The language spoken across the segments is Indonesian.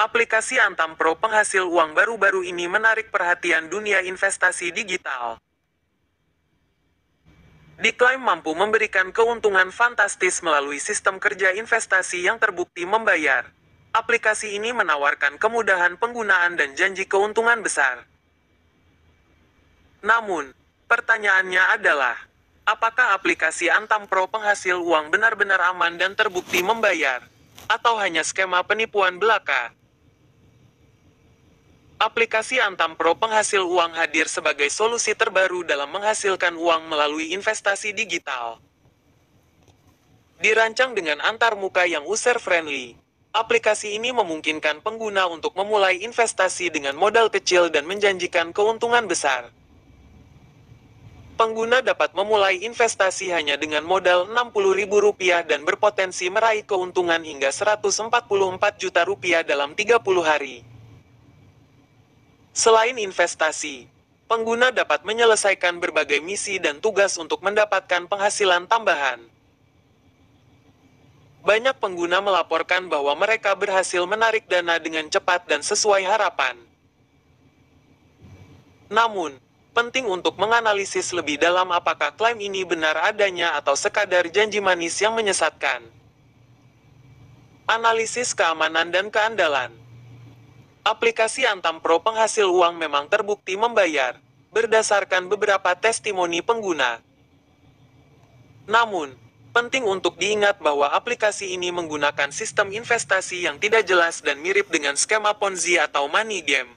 Aplikasi Antam Pro penghasil uang baru-baru ini menarik perhatian dunia investasi digital. Diklaim mampu memberikan keuntungan fantastis melalui sistem kerja investasi yang terbukti membayar. Aplikasi ini menawarkan kemudahan penggunaan dan janji keuntungan besar. Namun, pertanyaannya adalah, apakah aplikasi Antam Pro penghasil uang benar-benar aman dan terbukti membayar? Atau hanya skema penipuan belaka? Aplikasi Antam Pro penghasil uang hadir sebagai solusi terbaru dalam menghasilkan uang melalui investasi digital. Dirancang dengan antarmuka yang user-friendly, aplikasi ini memungkinkan pengguna untuk memulai investasi dengan modal kecil dan menjanjikan keuntungan besar. Pengguna dapat memulai investasi hanya dengan modal Rp60.000 dan berpotensi meraih keuntungan hingga Rp144 juta rupiah dalam 30 hari. Selain investasi, pengguna dapat menyelesaikan berbagai misi dan tugas untuk mendapatkan penghasilan tambahan. Banyak pengguna melaporkan bahwa mereka berhasil menarik dana dengan cepat dan sesuai harapan. Namun, penting untuk menganalisis lebih dalam apakah klaim ini benar adanya atau sekadar janji manis yang menyesatkan. Analisis keamanan dan keandalan Aplikasi Antam Pro penghasil uang memang terbukti membayar, berdasarkan beberapa testimoni pengguna. Namun, penting untuk diingat bahwa aplikasi ini menggunakan sistem investasi yang tidak jelas dan mirip dengan skema Ponzi atau money game.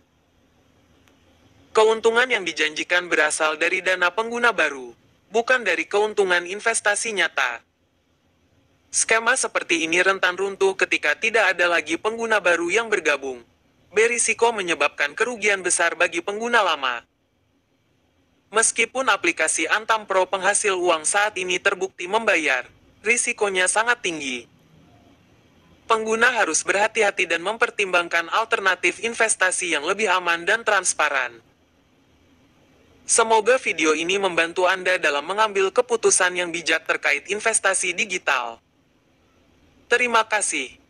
Keuntungan yang dijanjikan berasal dari dana pengguna baru, bukan dari keuntungan investasi nyata. Skema seperti ini rentan runtuh ketika tidak ada lagi pengguna baru yang bergabung berisiko menyebabkan kerugian besar bagi pengguna lama. Meskipun aplikasi Antam Pro penghasil uang saat ini terbukti membayar, risikonya sangat tinggi. Pengguna harus berhati-hati dan mempertimbangkan alternatif investasi yang lebih aman dan transparan. Semoga video ini membantu Anda dalam mengambil keputusan yang bijak terkait investasi digital. Terima kasih.